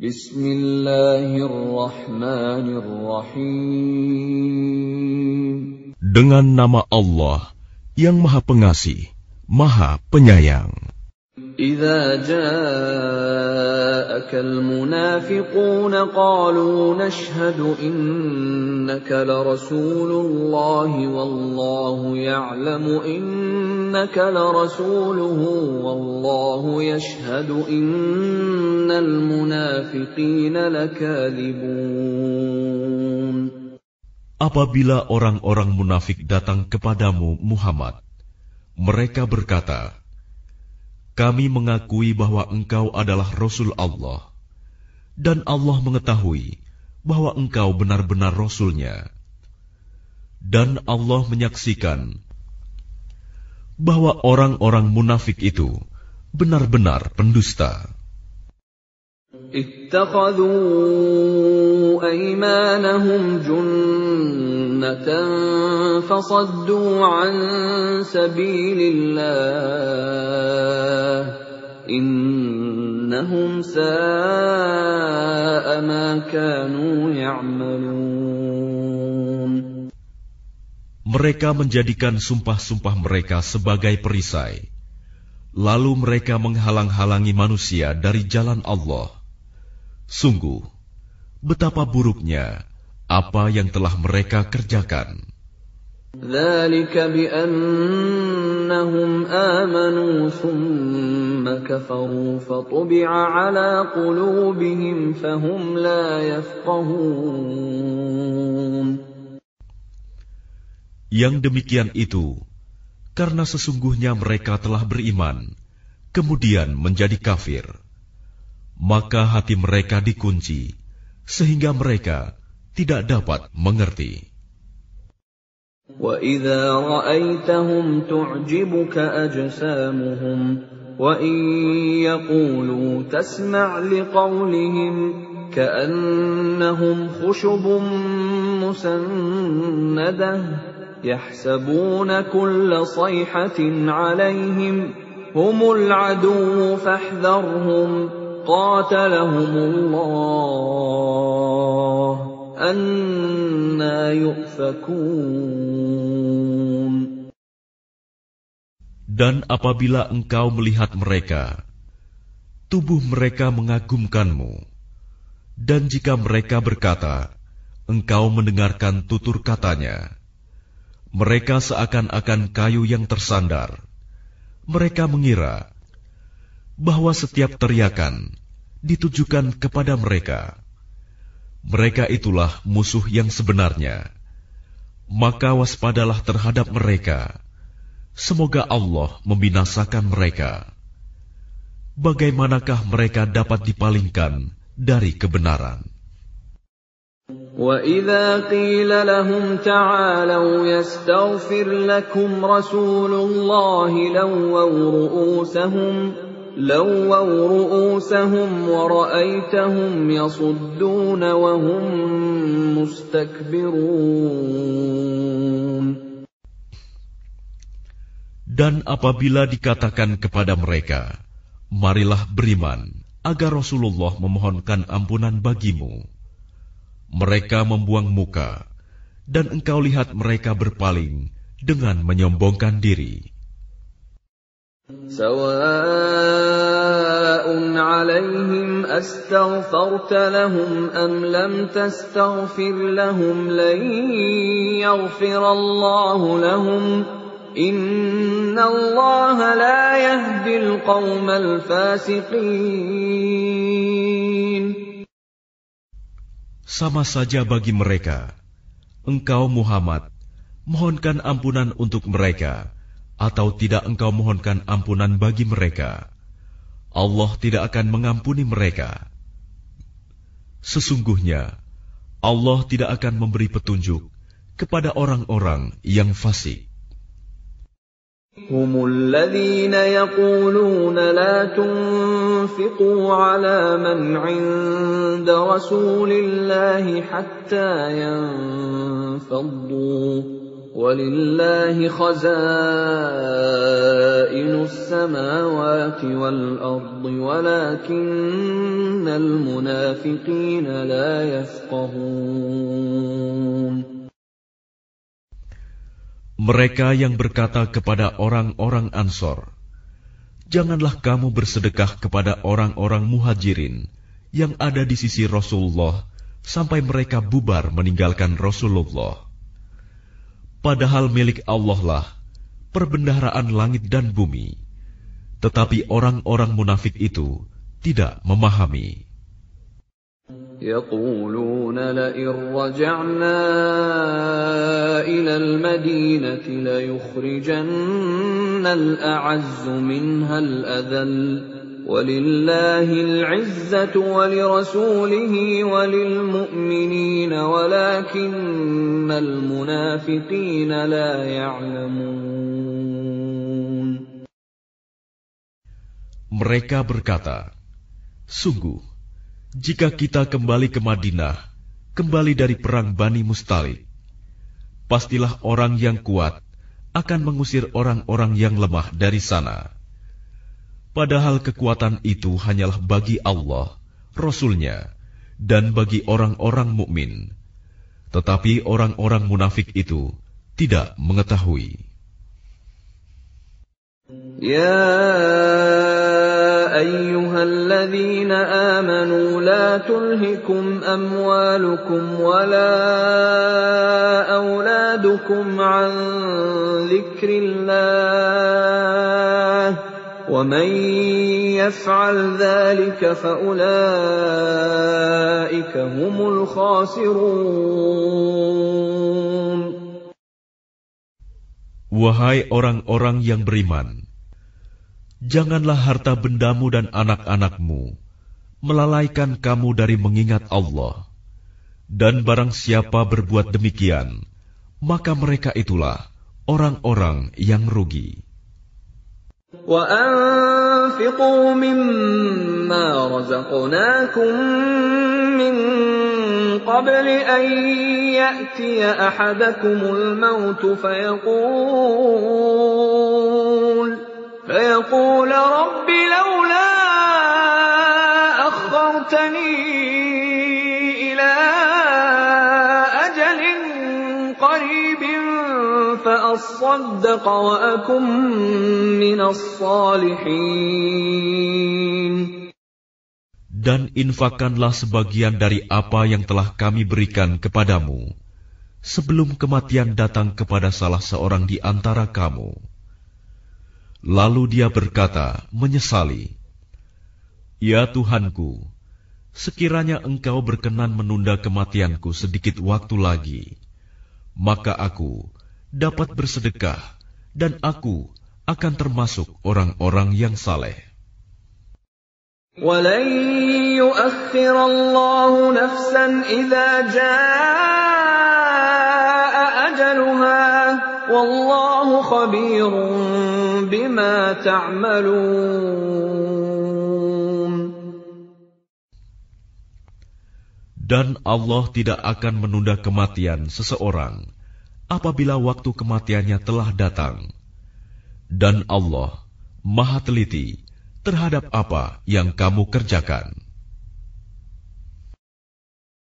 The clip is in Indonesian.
Bismillahirrahmanirrahim. Dengan nama Allah yang Maha Pengasih, Maha Penyayang. إذا جاءك المنافقون قالوا نشهد إنك لرسول الله والله يعلم إنك لرسوله والله يشهد إن المنافقين لكاذبون Apabila orang-orang munafik datang kepadamu Muhammad, mereka berkata, Kami mengakui bahwa engkau adalah Rasul Allah, dan Allah mengetahui bahwa engkau benar-benar Rasulnya. Dan Allah menyaksikan bahwa orang-orang munafik itu benar-benar pendusta. Mereka menjadikan sumpah-sumpah mereka sebagai perisai lalu mereka menghalang-halangi manusia dari jalan Allah Sungguh, betapa buruknya apa yang telah mereka kerjakan. Yang demikian itu karena sesungguhnya mereka telah beriman kemudian menjadi kafir. maka hati mereka dikunci sehingga mereka tidak dapat mengerti. وَإِذَا رَأَيْتَهُمْ تُعْجِبُكَ أَجْسَامُهُمْ وَإِنْ يَقُولُوا تَسْمَعْ لِقَوْلِهِمْ كَأَنَّهُمْ خُشُبٌ مُسَنَّدَةٌ يَحْسَبُونَ كُلَّ صَيْحَةٍ عَلَيْهِمْ هُمُ الْعَدُوُّ فَاحْذَرْهُمْ الله Dan apabila engkau melihat mereka tubuh mereka mengagumkanmu dan jika mereka berkata engkau mendengarkan tutur katanya mereka seakan-akan kayu yang tersandar mereka mengira bahwa setiap teriakan ditujukan kepada mereka. Mereka itulah musuh yang sebenarnya. Maka waspadalah terhadap mereka. Semoga Allah membinasakan mereka. Bagaimanakah mereka dapat dipalingkan dari kebenaran? وَإِذَا قِيلَ لَهُمْ تَعَالَوْا يَسْتَغْفِرْ لَكُمْ رَسُولُ اللَّهِ لَوَّوْا رُؤُوسَهُمْ لووا رؤوسهم ورأيتهم يصدون وهم مستكبرون Dan apabila dikatakan kepada mereka, Marilah beriman, agar Rasulullah memohonkan ampunan bagimu. Mereka membuang muka, dan engkau lihat mereka berpaling dengan menyombongkan diri. Sama saja bagi mereka, engkau Muhammad, mohonkan ampunan untuk mereka atau tidak engkau mohonkan ampunan bagi mereka, Allah tidak akan mengampuni mereka. Sesungguhnya, Allah tidak akan memberi petunjuk kepada orang-orang yang fasik. هم الذين يقولون لا تنفقوا على من عند رسول الله حتى ينفضوا ولله خزائن السماوات والأرض ولكن المنافقين لا يفقهون Mereka yang berkata kepada orang-orang Ansor, Janganlah kamu bersedekah kepada orang-orang muhajirin yang ada di sisi Rasulullah sampai mereka bubar meninggalkan Rasulullah. Padahal milik Allah lah perbendaharaan langit dan bumi. Tetapi orang-orang munafik itu tidak memahami. يقولون وَلِلَّهِ الْعِزَّةُ وَلِرَسُولِهِ وَلَكِنَّ الْمُنَافِقِينَ لَا يَعْلَمُونَ Mereka berkata, Sungguh, jika kita kembali ke Madinah, kembali dari perang Bani Mustalik, pastilah orang yang kuat akan mengusir orang-orang yang lemah dari sana Padahal kekuatan itu hanyalah bagi Allah, Rasulnya, dan bagi orang-orang mukmin. Tetapi orang-orang munafik itu tidak mengetahui. Ya ayyuhalladzina amanu la tulhikum amwalukum la awladukum an zikrillah. Wahai orang-orang yang beriman, janganlah harta bendamu dan anak-anakmu melalaikan kamu dari mengingat Allah. Dan barang siapa berbuat demikian, maka mereka itulah orang-orang yang rugi. وأنفقوا مما رزقناكم من قبل أن يأتي أحدكم الموت فيقول فيقول رب Dan infakanlah sebagian dari apa yang telah kami berikan kepadamu sebelum kematian datang kepada salah seorang di antara kamu. Lalu dia berkata, menyesali, Ya Tuhanku, sekiranya Engkau berkenan menunda kematianku sedikit waktu lagi, maka aku dapat bersedekah, dan aku akan termasuk orang-orang yang saleh. Dan Allah tidak akan menunda kematian seseorang apabila waktu kematiannya telah datang. Dan Allah Maha Teliti terhadap apa yang kamu kerjakan.